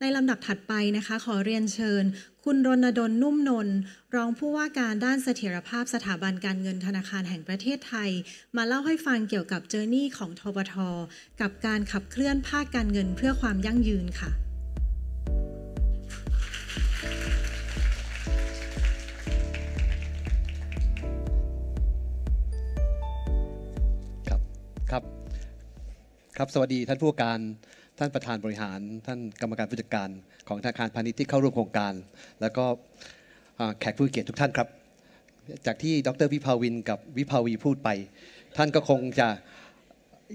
ในลำดับถัดไปนะคะ ขอเรียนเชิญ คุณรณดลนุ่มนน รองผู้ว่าการด้านเสถียรภาพสถาบันการเงินธนาคารแห่งประเทศไทย มาเล่าให้ฟังเกี่ยวกับเจอร์นี่ของทบทกับการขับเคลื่อนภาคการเงินเพื่อความยั่งยืนค่ะ ครับ ครับ ครับ สวัสดีท่านผู้การท่านประธานบริหาร ท่านกรรมการผู้จัดการของธนาคารพาณิชย์ที่เข้าร่วมโครงการ แล้วก็แขกผู้เกียรติทุกท่านครับ จากที่ดรวิภาวิน กับวิภาวีพูดไป ท่านก็คงจะ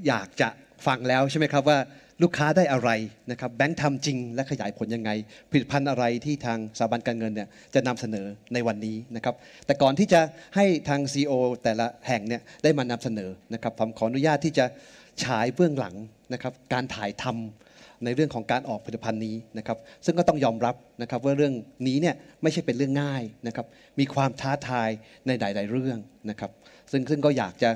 อยากจะฟังแล้วใช่ไหมครับว่า ลูกค้าได้อะไรนะครับแบงค์ทำจริงและขยายผลยังไง ผลิตภัณฑ์อะไรที่ทางสถาบันการเงินเนี่ยจะนำเสนอในวันนี้นะครับแต่ก่อนที่จะให้ทาง c ีอแต่ละแห่งเนี่ยได้มานำเสนอนะครับผมขออนุญาตที่จะฉายเบื้องหลังนะครับการถ่ายทำในเรื่องของการออกผลิตภัณฑ์นี้นะครับซึ่งก็ต้องยอมรับนะครับว่าเรื่องนี้เนี่ยไม่ใช่เป็นเรื่องง่ายนะครับมีความท้าทายในหลาย ๆ เรื่องนะครับซึ่งซึ่งก็อยากจะ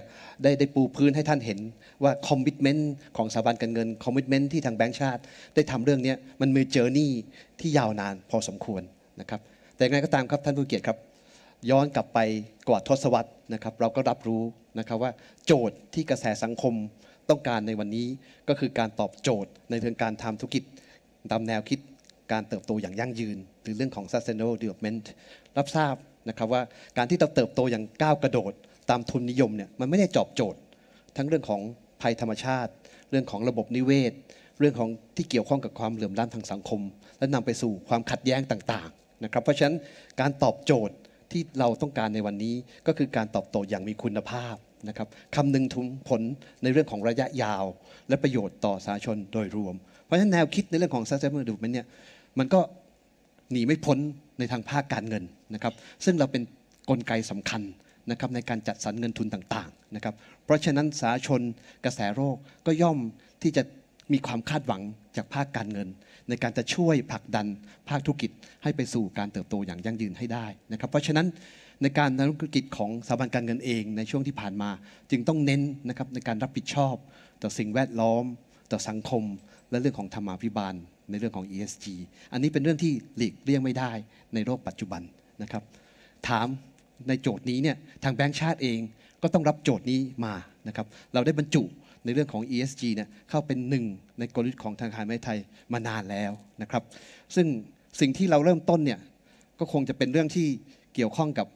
ได้ได้ปูพื้นให้ท่านเห็นว่าคอมมิชเมนต์ของสถาบันการเงินคอมมิชเมนต์ที่ทางแบงก์ชาติได้ทำเรื่องนี้มันมีเจอร์นี่ที่ยาวนานพอสมควรนะครับแต่ไงก็ตามครับท่านผู้เกียรติครับย้อนกลับไปกว่าทศวรรษนะครับเราก็รับรู้นะครับว่าโจทย์ที่กระแสสังคมต้องการในวันนี้ก็คือการตอบโจทย์ ในเรื่องการทำธุรกิจตามแนวคิดการเติบโตอย่างยั่งยืนหรือเรื่องของ sustainable development รับทราบนะครับว่าการที่เราเติบโตอย่างก้าวกระโดด ตามทุนนิยมเนี่ยมันไม่ได้จอบโจทย์ ทั้งเรื่องของภัยธรรมชาติ เรื่องของระบบนิเวศ เรื่องของที่เกี่ยวข้องกับความเหลื่อมล้ำทางสังคม และนำไปสู่ความขัดแย้งต่างๆนะครับเพราะฉะนั้นการตอบโจทย์ที่เราต้องการในวันนี้ก็คือการตอบโตอย่างมีคุณภาพนะครับคำนึงถึงผลในเรื่องของระยะยาว และประโยชน์ต่อสาชนโดยรวมเพราะฉะนั้นแนวคิดในเรื่องของ sustainable development เนี่ยมันก็หนีไม่พ้นในทางภาคการเงินนะครับซึ่งเราเป็นกลไกสำคัญนะครับในการจัดสรรเงินทุนต่างๆนะครับเพราะฉะนั้นสาชนกระแสโรคก็ย่อมที่จะมีความคาดหวังจากภาคการเงิน ในการจะช่วยผลักดันภาคธุรกิจให้ไปสู่การเติบโตอย่างยั่งยืนให้ได้นะครับเพราะฉะนั้นในการธุรกิจของสถาบันการเงินเองในช่วงที่ผ่านมาจึงต้องเน้นนะครับในการรับผิดชอบ ต่อสิ่งแวดล้อมต่อสังคมและเรื่องของธรรมาภิบาลในเรื่องของ ESG อันนี้เป็นเรื่องที่หลีกเลี่ยงไม่ได้ในโลกปัจจุบันนะครับถามในโจทย์นี้เนี่ยทางแบงค์ชาติเองก็ต้องรับโจทย์นี้มานะครับเราได้บรรจุในเรื่องของ ESG เนี่ยเข้าเป็นหนึ่งในกลยุทธ์ของธนาคารไทยมานานแล้วนะครับซึ่งสิ่งที่เราเริ่มต้นเนี่ยก็คงจะเป็นเรื่องที่เกี่ยวข้องกับ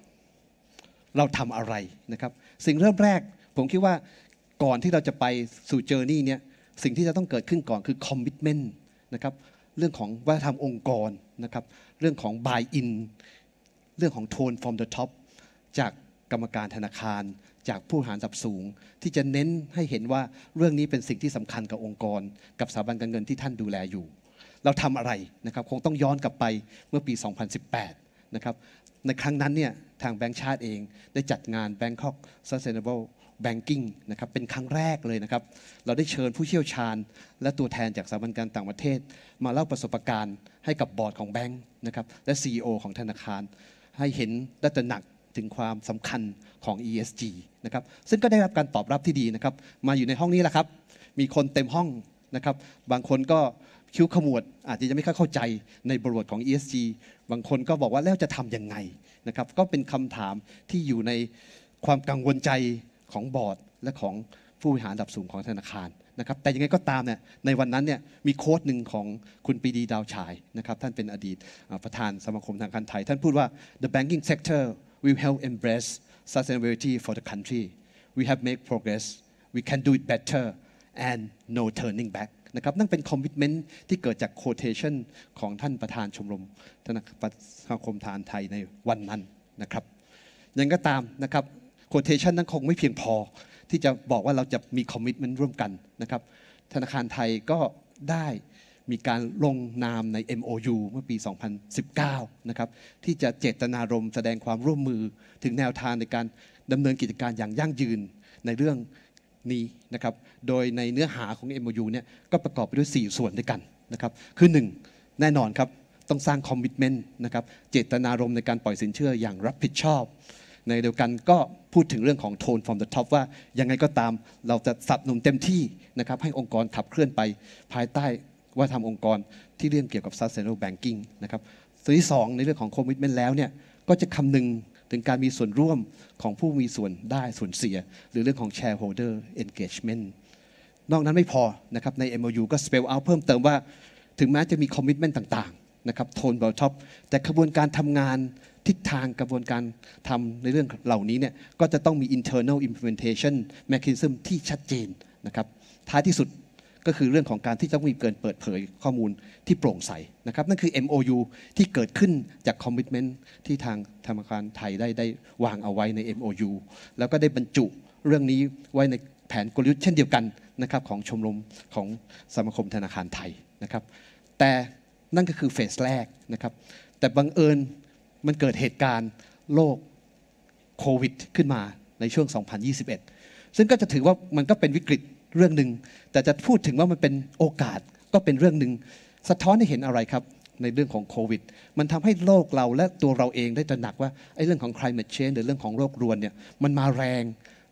เราทำอะไรนะครับ สิ่งเริ่มแรกผมคิดว่าก่อนที่เราจะไปสู่เจอร์นี่เนี่ยสิ่งที่จะต้องเกิดขึ้นก่อนคือคอมมิชเมนต์นะครับเรื่องของวัฒนธรรมองค์กรนะครับเรื่องของบายอินเรื่องของโทนฟอร์มเดอะท็อปจากกรรมการธนาคาร จากผู้หารสับสูง ที่จะเน้นให้เห็นว่าเรื่องนี้เป็นสิ่งที่สำคัญกับองค์กร กับสถาบันการเงินที่ท่านดูแลอยู่ เราทำอะไรนะครับคงต้องย้อนกลับไปเมื่อปี 2018 นะครับในครั้งนั้นเนี่ยทางแบงค์ชาติเอง ได้จัดงาน Bangkok Sustainable Banking นะครับเป็นครั้งแรกเลยนะครับเราได้เชิญผู้เชี่ยวชาญ และตัวแทนจากสถาบันการต่างประเทศ มาเล่าประสบการณ์ให้กับบอร์ดของแบงค์นะครับและ CEO ของธนาคาร ให้เห็นและตระหนักถึงความสำคัญของ ESG นะครับซึ่งก็ได้รับการตอบรับที่ดีนะครับมาอยู่ในห้องนี้แหละครับมีคนเต็มห้องนะครับบางคนก็คิ้วขมวดอาจจะยังไม่ค่อยเข้าใจในบริบทของ ESG บางคนก็บอกว่าแล้วจะทำยังไงนะครับก็เป็นคำถามที่อยู่ในความกังวลใจของบอร์ด และของผู้บริหารระดับสูงของธนาคารนะครับแต่ยังไงก็ตามเนี่ยในวันนั้นเนี่ยมีโค้ดหนึ่งของคุณปีดีดาวฉายนะครับท่านเป็นอดีตประธานสมาคมธนาคารไทยท่านพูดว่า the banking sector will help embrace sustainability for the country we have made progress we can do it better and no turning back นะครับนั่นเป็นคอมมิชเมนท์ที่เกิดจากโคเทชันของท่านประธานชมรมธนาคารคมทานไทยในวันนั้นนะครับยังก็ตามนะครับโคเทชันนั้นคงไม่เพียงพอที่จะบอกว่าเราจะมีคอมมิชเมนท์ร่วมกันนะครับธนาคารไทยก็ได้มีการลงนามใน MOU เมื่อปี 2019 นะครับที่จะเจตนารมแสดงความร่วมมือ ถึงแนวทางในการดำเนินกิจการอย่างยั่งยืนในเรื่องนี้นะครับ โดยในเนื้อหาของ MOU เนี่ยก็ประกอบไปด้วย 4 ส่วนด้วยกันนะครับ คือ 1 แน่นอนครับ ต้องสร้างคอมมิชเมนต์นะครับเจตนารมณ์ในการปล่อยสินเชื่ออย่างรับผิดชอบ ในเดียวกันก็พูดถึงเรื่องของโทน from the top ว่ายังไงก็ตามเราจะสับหนุนเต็มที่นะครับให้องค์กรขับเคลื่อนไปภายใต้ว่าทำองค์กรที่เรื่องเกี่ยวกับ sustainable banking นะครับส่วนที่ 2 ในเรื่องของ commitment แล้วเนี่ยก็จะคำนึงึงการมีส่วนร่วมของผู้มีส่วนได้ส่วนเสียหรือเรื่องของ shareholder engagement นอกนั้นไม่พอนะครับใน MOU ก็ spell out เพิ่มเติมว่าถึงแม้จะมี commitment ต่าง ๆ นะครับ โทนบอลท็อปแต่กระบวนการทำงานทิศทางกระบวนการทำในเรื่องเหล่านี้เนี่ยก็จะต้องมี internal implementation mechanism ที่ชัดเจน นะครับ ท้ายที่สุดก็คือเรื่องของการที่จะมีเกินเปิดเผยข้อมูลที่โปร่งใสนะครับนั่นคือ MOU ที่เกิดขึ้นจากคอมมิชเมนท์ที่ทางธนาคารไทยได้ได้วางเอาไว้ใน MOU แล้วก็ได้บรรจุเรื่องนี้ไว้ในแผนกลยุทธ์เช่นเดียวกันนะครับของชมรมของสมาคมธนาคารไทยนะครับแต่นั่นก็คือเฟสแรกนะครับแต่บังเอิญมันเกิดเหตุการณ์โรคโควิดขึ้นมาในช่วง 2021 ซึ่งก็จะถือว่ามันก็เป็นวิกฤตเรื่องหนึ่งแต่จะพูดถึงว่ามันเป็นโอกาสก็เป็นเรื่องหนึ่งสะท้อนให้เห็นอะไรครับในเรื่องของโควิด มันทำให้โลกเราและตัวเราเองได้ตระหนักว่าไอ้เรื่องของ climate change หรือเรื่องของโรครวนเนี่ยมันมาแรง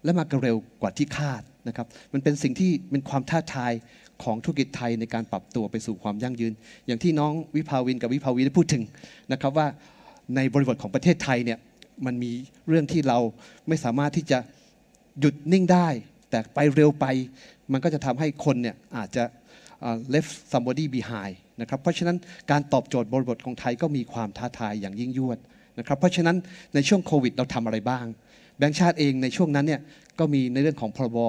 และมากระเร็วกว่าที่คาดนะครับมันเป็นสิ่งที่เป็นความท้าทายของธุรกิจไทยในการปรับตัวไปสู่ความยั่งยืน อย่างที่น้องวิภาวิน กับวิภาวีได้พูดถึงนะครับว่าในบริบทของประเทศไทยเนี่ยมันมีเรื่องที่เราไม่สามารถที่จะหยุดนิ่งได้แต่ไปเร็วไปมันก็จะทำให้คนเนี่ยอาจจะ left somebody behind นะครับ เพราะฉะนั้นการตอบโจทย์บริบทของไทยก็มีความท้าทายอย่างยิ่งยวดนะครับ เพราะฉะนั้นในช่วงโควิดเราทำอะไรบ้างแบงค์ชาติเองในช่วงนั้นเนี่ยก็มีในเรื่องของพรบ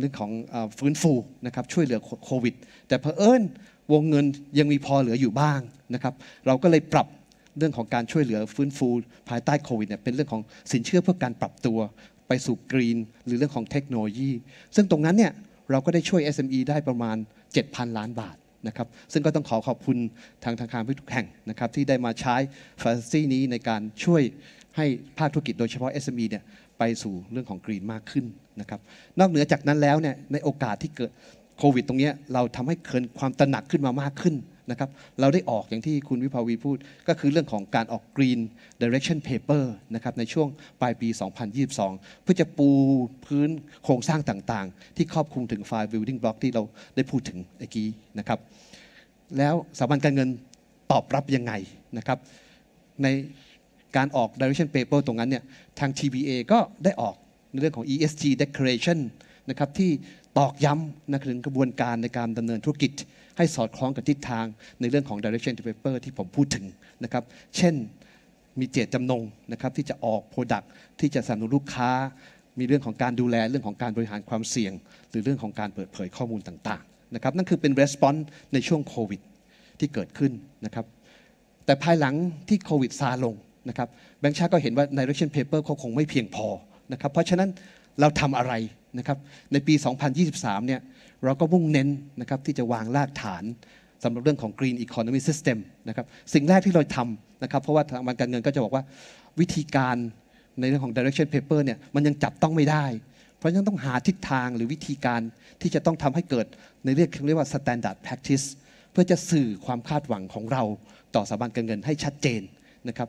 เรื่องของฟื้นฟูนะครับช่วยเหลือโควิดแต่เเอิญวงเงินยังมีพอเหลืออยู่บ้างนะครับเราก็เลยปรับเรื่องของการช่วยเหลือฟื้นฟู ภายใต้โควิดเนี่ยเป็นเรื่องของสินเชื่อเพื่อการปรับตัวไปสู่กรีน หรือเรื่องของเทคโนโลยี ซึ่งตรงนั้นเนี่ยเราก็ได้ช่วย SME ได้ประมาณ 7,000 ล้านบาทนะครับซึ่งก็ต้องขอขอบคุณทางธนาคารทุกแห่งนะครับที่ได้มาใช้ฟาซีนี้ในการช่วยให้ภาคธุรกิจโดยเฉพาะ SME เนี่ยไปสู่เรื่องของกรีนมากขึ้นนะครับนอกเหนือจากนั้นแล้วเนี่ยในโอกาสที่เกิดโควิดตรงนี้เราทำให้เกินความตระหนักขึ้นมามากขึ้นนะครับเราได้ออกอย่างที่คุณวิภาวีพูดก็คือเรื่องของการออก Green Direction Paper นะครับในช่วงปลายปี 2022 เพื่อจะปูพื้นโครงสร้างต่างๆ ที่ครอบคลุมถึงไฟล์ Building Block ที่เราได้พูดถึงเมื่อกี้นะครับแล้วสถาบันการเงินตอบรับยังไงนะครับในการออก Direction Paper ตรงนั้นเนี่ยทาง TBA ก็ได้ออกในเรื่องของ ESG Declaration นะครับที่ตอกย้ำนะถึงกระบวนการในการดำเนินธุรกิจให้สอดคล้องกับทิศทางในเรื่องของ direction to paper ที่ผมพูดถึงนะครับ เช่น มีเจตจำนงนะครับที่จะออก Product ที่จะสนับสนุนลูกค้า มีเรื่องของการดูแลเรื่องของการบริหารความเสี่ยง หรือเรื่องของการเปิดเผยข้อมูลต่างๆนะครับนั่นคือเป็น response ในช่วงโควิดที่เกิดขึ้นนะครับแต่ภายหลังที่โควิดซาลงนะครับแบงค์ชาติก็เห็นว่า direction paper เขาคงไม่เพียงพอนะครับเพราะฉะนั้นเราทำอะไรนะครับในปี 2023 เนี่ยเราก็มุ่งเน้นนะครับที่จะวางรากฐานสำหรับเรื่องของ Green Economy System นะครับสิ่งแรกที่เราทำนะครับเพราะว่าทางนการเงินก็จะบอกว่าวิธีการในเรื่องของ direction paper เนี่ยมันยังจับต้องไม่ได้ เพราะฉะนั้นต้องหาทิศทางหรือวิธีการที่จะต้องทำให้เกิดในเรียกเรียกว่า standard practice เพื่อจะสื่อความคาดหวังของเราต่อสถาบันการเงินให้ชัดเจนนะครับ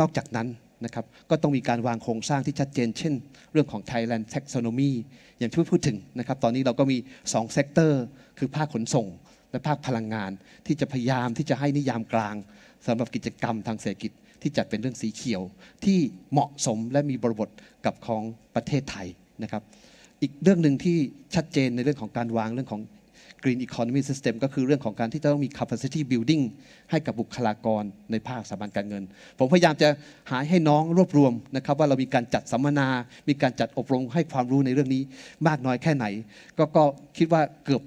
นอกจากนั้นนะครับก็ต้องมีการวางโครงสร้างที่ชัดเจน เช่น เรื่องของ Thailand Taxonomy อย่างที่พูดถึงนะครับตอนนี้เราก็มี2เซกเตอร์ คือภาคขนส่ง และภาคพลังงาน ที่จะพยายามที่จะให้นิยามกลางสำหรับกิจกรรมทางเศรษฐกิจที่จัดเป็นเรื่องสีเขียวที่เหมาะสมและมีบริบทกับของประเทศไทยนะครับอีกเรื่องหนึ่งที่ชัดเจนในเรื่องของการวางเรื่องของ Green Economy System ก็คือเรื่องของการที่จะต้องมี capacity building ให้กับบุคลากรในภาคสถาบันการเงิน ผมพยายามจะหาให้น้องรวบรวมนะครับว่าเรามีการจัดสัมมนา มีการจัดอบรมให้ความรู้ในเรื่องนี้มากน้อยแค่ไหนก็ก็คิดว่าเกือบ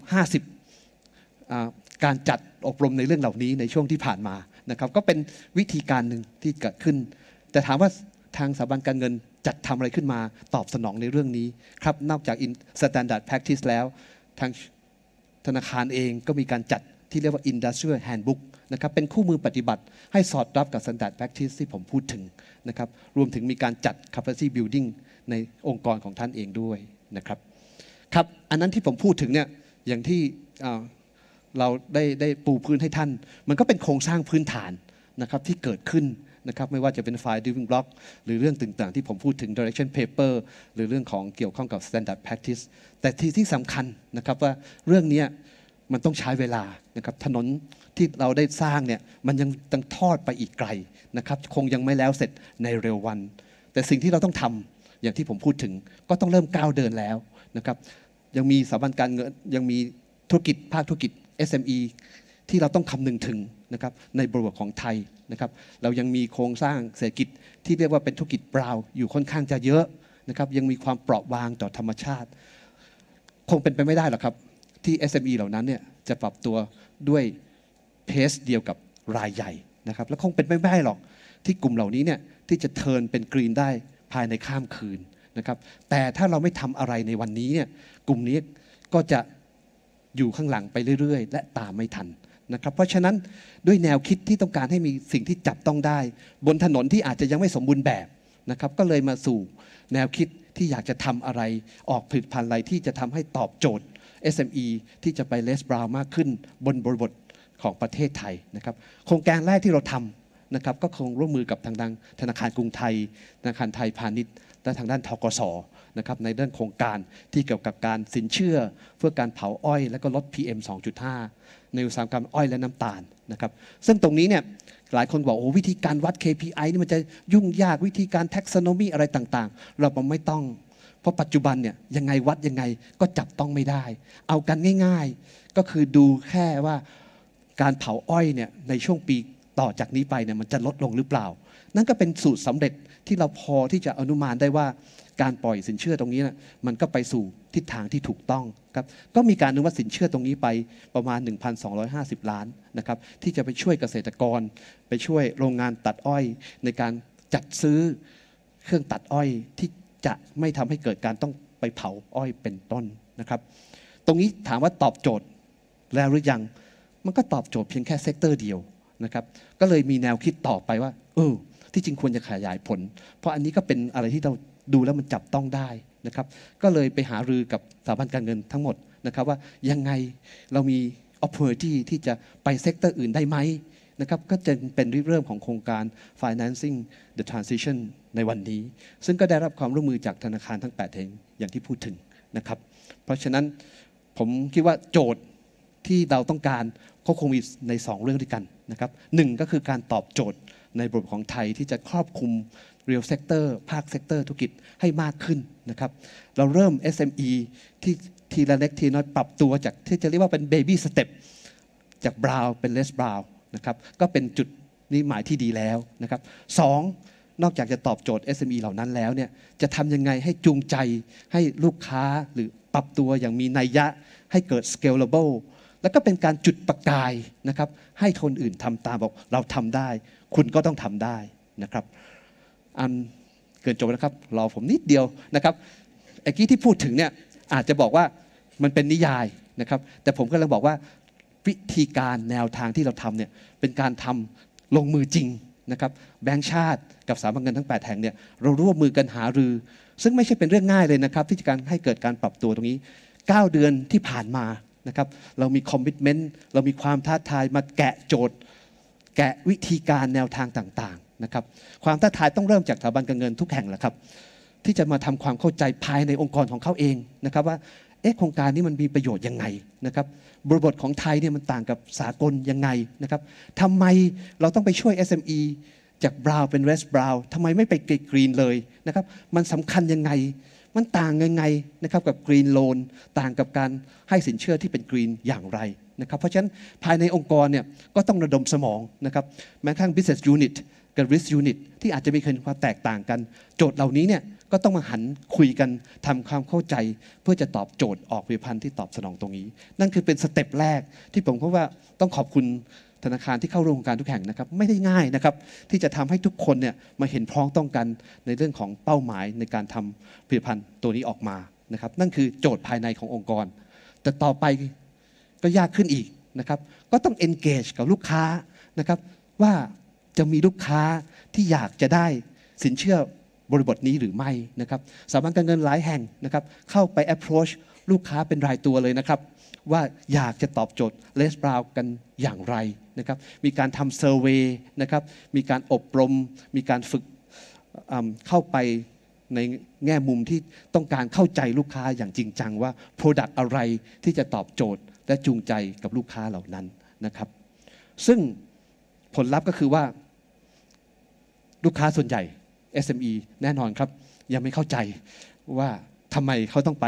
50การจัดอบรมในเรื่องเหล่านี้ในช่วงที่ผ่านมานะครับก็เป็นวิธีการหนึ่งที่เกิดขึ้น แต่ถามว่าทางสถาบันการเงินจัดทำอะไรขึ้นมาตอบสนองในเรื่องนี้ครับนอกจาก standard practice แล้วทางธนาคารเองก็มีการจัดที่เรียกว่า Industrial Handbook นะครับเป็นคู่มือปฏิบัติให้สอดรับกับ Standard Practice ที่ผมพูดถึงนะครับรวมถึงมีการจัด Capacity Building ในองค์กรของท่านเองด้วยนะครับครับอันนั้นที่ผมพูดถึงเนี่ยอย่างที่เราได้ได้ปูพื้นให้ท่าน มันก็เป็นโครงสร้างพื้นฐานนะครับที่เกิดขึ้นนะครับไม่ว่าจะเป็นไฟล์ Living Block หรือเรื่องต่าง ๆที่ผมพูดถึง Direction Paper หรือเรื่องของเกี่ยวข้องกับ Standard Practice แต่ที่ที่สำคัญนะครับว่าเรื่องนี้มันต้องใช้เวลานะครับถนนที่เราได้สร้างเนี่ยมันยังต้องทอดไปอีกไกลนะครับคงยังไม่แล้วเสร็จในเร็ววัน แต่สิ่งที่เราต้องทำอย่างที่ผมพูดถึง ก็ต้องเริ่มก้าวเดินแล้วนะครับยังมีสถาบันการเงินยังมีธุรกิจภาคธุรกิจ SME ที่เราต้องคำนึงถึงนะครับในบริบทของไทยนะครับเรายังมีโครงสร้างเศรษฐกิจที่เรียกว่าเป็นธุรกิจเปล่าอยู่ค่อนข้างจะเยอะนะครับยังมีความเปราะบางต่อธรรมชาติ คงเป็นไปไม่ได้หรอกครับที่ SME เหล่านั้นเนี่ยจะปรับตัวด้วยเพสเดียวกับรายใหญ่นะครับและคงเป็นไไม่ได้หรอกที่กลุ่มเหล่านี้เนี่ยที่จะเทินเป็นกรีนได้ภายในข้ามคืนนะครับแต่ถ้าเราไม่ทำอะไรในวันนี้เนี่ยกลุ่มนี้ก็จะอยู่ข้างหลังไปเรื่อยๆ และตามไม่ทันนะครับ เพราะฉะนั้นด้วยแนวคิดที่ต้องการให้มีสิ่งที่จับต้องได้ บนถนนที่อาจจะยังไม่สมบูรณ์แบบนะครับ ก็เลยมาสู่แนวคิดที่อยากจะทำอะไรออกผลิตภัณฑ์อะไรที่จะทำให้ตอบโจทย์ SME ที่จะไปเลสบราวมากขึ้น บนบริบทของประเทศไทยนะครับ โครงการแรกที่เราทำนะครับ ก็คงร่วมมือกับทางดังธนาคารกรุงไทย ธนาคารไทยพาณิชย์ และทางด้านทกศนะครับในเรื่องโครงการที่เกี่ยวกับการสินเชื่อเพื่อการเผาอ้อยและก็ลด PM 2.5 ในอุตสาหกรรมอ้อยและน้ำตาลนะครับซึ่งตรงนี้เนี่ยหลายคนบอกโอ้วิธีการวัด KPI นี่มันจะยุ่งยากวิธีการ taxonomy อะไรต่างๆ เราไม่ต้อง เพราะปัจจุบันเนี่ยยังไงวัดยังไงก็จับต้องไม่ได้ เอากันง่ายๆ ก็คือดูแค่ว่าการเผาอ้อยเนี่ยในช่วงปีต่อจากนี้ไปเนี่ยมันจะลดลงหรือเปล่า นั่นก็เป็นสูตรสำเร็จที่เราพอที่จะอนุมานได้ว่าการปล่อยสินเชื่อตรงนี้นะมันก็ไปสู่ทิศทางที่ถูกต้องครับ ก็มีการอนุมัติสินเชื่อตรงนี้ไปประมาณ 1,250 ล้านนะครับที่จะไปช่วยเกษตรกรไปช่วยโรงงานตัดอ้อยในการจัดซื้อเครื่องตัดอ้อยที่จะไม่ทำให้เกิดการต้องไปเผาอ้อยเป็นต้นนะครับตรงนี้ถามว่าตอบโจทย์แล้วหรือยังมันก็ตอบโจทย์เพียงแค่เซกเตอร์เดียวนะครับก็เลยมีแนวคิดต่อไปว่าเออที่จริงควรจะขยายผล เพราะอันนี้ก็เป็นอะไรที่เราดูแล้วมันจับต้องได้นะครับก็เลยไปหารือกับสถาบันการเงินทั้งหมดนะครับว่ายังไงเรามีโอกาสที่ที่จะไปเซกเตอร์อื่นได้ไหมนะครับก็จะเป็นริเริ่มของโครงการ financing the transition ในวันนี้ ซึ่งก็ได้รับความร่วมมือจากธนาคารทั้ง8แห่งอย่างที่พูดถึงนะครับเพราะฉะนั้นผมคิดว่าโจทย์ที่เราต้องการ ก็คงมีใน 2 เรื่องด้วยกันนะครับหก็คือการตอบโจทย์ในบทของไทยที่จะครอบคลุมรียลเซกเตอร์ภาคเซกเตอร์ธุรกิจให้มากขึ้นนะครับ เราเริ่ม SME ที่ทีละเล็กทีน้อยปรับตัวจากที่จะเรียกว่าเป็นเบบี้สเต็ปจากบราวเป็นเลสบราวนะครับก็เป็นจุดนี้หมายที่ดีแล้วนะครับสองนอกจากจะตอบโจทย์ SME เหล่านั้นแล้วเนี่ยจะทำยังไงให้จูงใจให้ลูกค้าหรือปรับตัวอย่างมีนัยยะให้เกิด scalable แล้วก็เป็นการจุดประกายนะครับให้คนอื่นทำตามบอกเราทำได้ คุณก็ต้องทำได้นะครับอันเกินจบนะครับรอผมนิดเดียวนะครับไอ้กี้ที่พูดถึงเนี่ยอาจจะบอกว่ามันเป็นนิยายนะครับแต่ผมก็เลยบอกว่าวิธีการแนวทางที่เราทำเนี่ยเป็นการทำลงมือจริงนะครับแบงก์ชาติกับสถาบันเงินทั้ง 8แห่งเนี่ยเราร่วมมือกันหารือ ซึ่งไม่ใช่เป็นเรื่องง่ายเลยนะครับที่จะการให้เกิดการปรับตัวตรงนี้ 9 เดือนที่ผ่านมานะครับเรามีคอมมิชเมนต์เรามีความท้าทายมาแกะโจทย์แกะวิธีการแนวทางต่างนะครับความท้าทายต้องเริ่มจากสถาบันการเงินทุกแห่งแหละครับที่จะมาทำความเข้าใจภายในองค์กรของเขาเองนะครับว่าเอ๊ะโครงการนี้มันมีประโยชน์ยังไงนะครับบริบทของไทยเนี่ยมันต่างกับสากลยังไงนะครับทำไมเราต้องไปช่วย SME จากบราวเป็นเรสบราวทำไมไม่ไปกรีนเลยนะครับมันสำคัญยังไงมันต่างยังไงนะครับกับกรีนโลนต่างกับการให้สินเชื่อที่เป็นกรีนอย่างไรนะครับเพราะฉะนั้นภายในองค์กรเนี่ยก็ต้องระดมสมองนะครับแม้กระทั่ง business unit กับ risk unit ที่อาจจะมีความแตกต่างกัน โจทย์เหล่านี้เนี่ยก็ต้องมาหันคุยกันทำความเข้าใจ เพื่อจะตอบโจทย์ออกผลิตภัณฑ์ที่ตอบสนองตรงนี้ นั่นคือเป็นสเต็ปแรกที่ผมพบว่าต้องขอบคุณธนาคารที่เข้าร่วมโครงการทุกแห่งนะครับไม่ได้ง่ายนะครับที่จะทำให้ทุกคนเนี่ยมาเห็นพร้องต้องกันในเรื่องของเป้าหมายในการทำผลิตภัณฑ์ตัวนี้ออกมานะครับ นั่นคือโจทย์ภายในขององค์กรแต่ต่อไปก็ยากขึ้นอีกนะครับก็ต้อง engage กับลูกค้านะครับว่าจะมีลูกค้าที่อยากจะได้สินเชื่อบริบทนี้หรือไม่นะครับ สถาบันการเงินหลายแห่งนะครับเข้าไป approach ลูกค้าเป็นรายตัวเลยนะครับ ว่าอยากจะตอบโจทย์เลสบราวกันอย่างไรนะครับ มีการทำเซอร์เวย์นะครับ มีการอบรม มีการฝึกเข้าไปในแง่มุมที่ต้องการเข้าใจลูกค้าอย่างจริงจังว่า Product อะไรที่จะตอบโจทย์และจูงใจกับลูกค้าเหล่านั้นนะครับ ซึ่งผลลัพธ์ก็คือว่าลูกค้าส่วนใหญ่ SME แน่นอนครับ ยังไม่เข้าใจว่าทำไมเขาต้องไป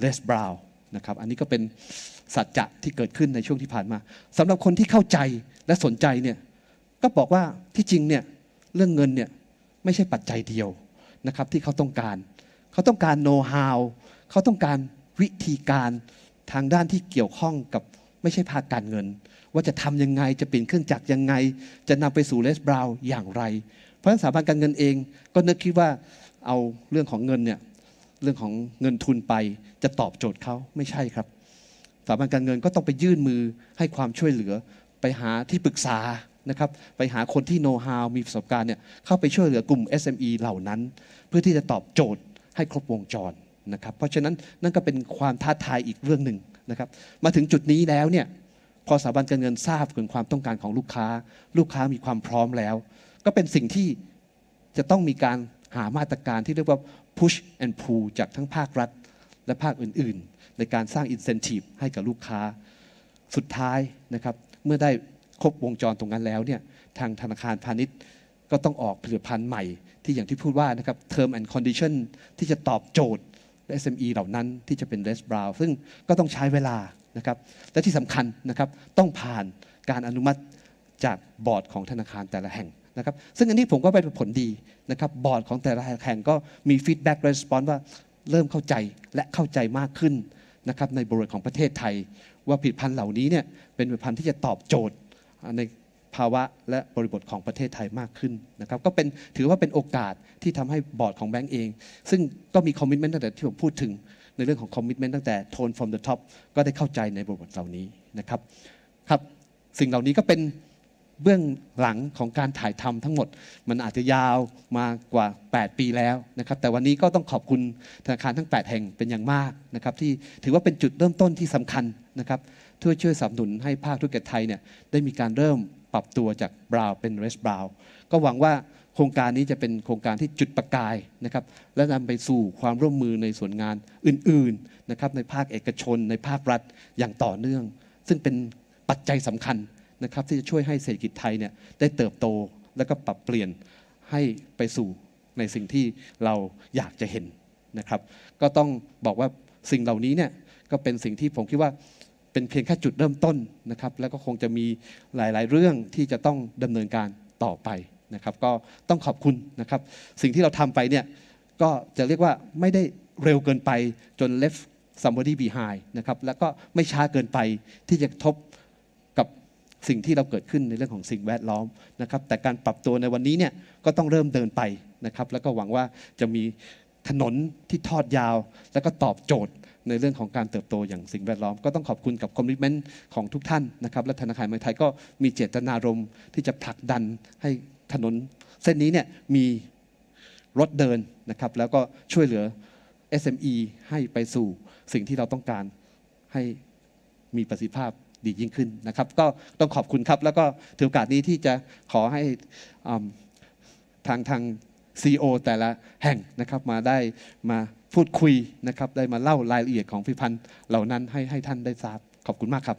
เลสบราวนะครับอันนี้ก็เป็นสัจจะที่เกิดขึ้นในช่วงที่ผ่านมาสำหรับคนที่เข้าใจและสนใจเนี่ยก็บอกว่าที่จริงเนี่ย เรื่องเงินเนี่ยไม่ใช่ปัจจัยเดียวนะครับที่เขาต้องการ เขาต้องการโน้ตฮาวเขาต้องการวิธีการทางด้านที่เกี่ยวข้องกับไม่ใช่ภาคการเงินว่าจะทำยังไงจะเปลี่ยนเครื่องจักรยังไง จะนำไปสู่เลสบราวอย่างไร เพราะฉะนั้นสถาบันการเงินเองก็นึกคิดว่าเอาเรื่องของเงินเนี่ยเรื่องของเงินทุนไปจะตอบโจทย์เขาไม่ใช่ครับสถาบันการเงินก็ต้องไปยื่นมือให้ความช่วยเหลือไปหาที่ปรึกษานะครับไปหาคนที่โน้ตฮาวมีประสบการณ์เนี่ยเข้าไปช่วยเหลือกลุ่ม SME เหล่านั้น เพื่อที่จะตอบโจทย์ให้ครบวงจรนะครับเพราะฉะนั้นนั่นก็เป็นความท้าทายอีกเรื่องหนึ่งนะครับมาถึงจุดนี้แล้วเนี่ยพอสถาบันการเงินทราบถึงความต้องการของลูกค้า ลูกค้ามีความพร้อมแล้ว ก็เป็นสิ่งที่จะต้องมีการหามาตรการที่เรียกว่า push and pull จากทั้งภาครัฐและภาคอื่นๆในการสร้าง incentive ให้กับลูกค้าสุดท้ายนะครับเมื่อได้ครบวงจรตรงนั้นแล้วเนี่ยทางธนาคารพาณิชย์ ก็ต้องออกผลิตภัณฑ์ใหม่ ที่อย่างที่พูดว่านะครับ term and condition ที่จะตอบโจทย์และ SME เหล่านั้นที่จะเป็น less brown ซึ่งก็ต้องใช้เวลานะครับและที่สำคัญนะครับต้องผ่านการอนุมัติจากบอร์ดของธนาคารแต่ละแห่งนะครับซึ่งอันนี้ผมก็เป็นผลดีนะครับบอร์ดของแต่ละแห่งก็มีฟีดแบ็กรีสปอนส์ว่าเริ่มเข้าใจและเข้าใจมากขึ้นนะครับในบริบทของประเทศไทย ว่าผลิตภัณฑ์เหล่านี้เนี่ยเป็นผลิตภัณฑ์ที่จะตอบโจทย์ ในภาวะและบริบทของประเทศไทยมากขึ้นนะครับก็เป็นถือว่าเป็นโอกาสที่ทำให้บอร์ดของแบงก์เอง ซึ่งก็มีคอมมิชเมนต์ตั้งแต่ที่ผมพูดถึงในเรื่องของคอมมิชเมนต์ตั้งแต่นฟอร from the top ก็ได้เข้าใจในบทบาทเหล่านี้นะครับครับ สิ่งเหล่านี้ก็เป็นเบื้องหลังของการถ่ายทำทั้งหมดมันอาจจะยาวมากว่า 8 ปีแล้วนะครับ แต่วันนี้ก็ต้องขอบคุณธนาคารทั้ง 8 แห่งเป็นอย่างมากนะครับที่ถือว่าเป็นจุดเริ่มต้นที่สำคัญนะครับเพื่อช่วยสนับสนุนให้ภาคธุรกิจไทยเนี่ยได้มีการเริ่มปรับตัวจากบราวเป็นเรสบราวก็หวังว่าโครงการนี้จะเป็นโครงการที่จุดประกายนะครับและนำไปสู่ความร่วมมือในส่วนงานอื่นๆนะครับในภาคเอกชน ในภาครัฐอย่างต่อเนื่อง ซึ่งเป็นปัจจัยสำคัญนะครับ ที่จะช่วยให้เศรษฐกิจไทยเนี่ยได้เติบโต และก็ปรับเปลี่ยนให้ไปสู่ในสิ่งที่เราอยากจะเห็นนะครับก็ต้องบอกว่าสิ่งเหล่านี้เนี่ยก็เป็นสิ่งที่ผมคิดว่าเป็นเพียงแค่จุดเริ่มต้นนะครับแล้วก็คงจะมีหลาย ๆเรื่องที่จะต้องดำเนินการต่อไปนะครับก็ต้องขอบคุณนะครับสิ่งที่เราทำไปเนี่ยก็จะเรียกว่าไม่ได้เร็วเกินไปจน left somebody behind นะครับแล้วก็ไม่ช้าเกินไปที่จะทบกับสิ่งที่เราเกิดขึ้นในเรื่องของสิ่งแวดล้อมนะครับแต่การปรับตัวในวันนี้เนี่ยก็ต้องเริ่มเดินไปนะครับแล้วก็หวังว่าจะมีถนนที่ทอดยาว แล้วก็ตอบโจทย์ในเรื่องของการเติบโตอย่างสิ่งแวดล้อมก็ต้องขอบคุณกับคอมมิชเมนต์ของทุกท่านนะครับและธนาคารเมืองไทยก็มีเจตนารมณ์ที่จะผลักดันให้ถนนเส้นนี้เนี่ยมีรถเดินนะครับแล้วก็ช่วยเหลือ SME ให้ไปสู่สิ่งที่เราต้องการให้มีประสิทธิภาพดียิ่งขึ้นนะครับก็ต้องขอบคุณครับแล้วก็ถือโอกาสนี้ที่จะขอให้ทางทาง CEO แต่ละแห่งนะครับมาได้มาพูดคุยนะครับได้มาเล่ารายละเอียดของพิพันธ์เหล่านั้นให้ให้ท่านได้ทราบขอบคุณมากครับ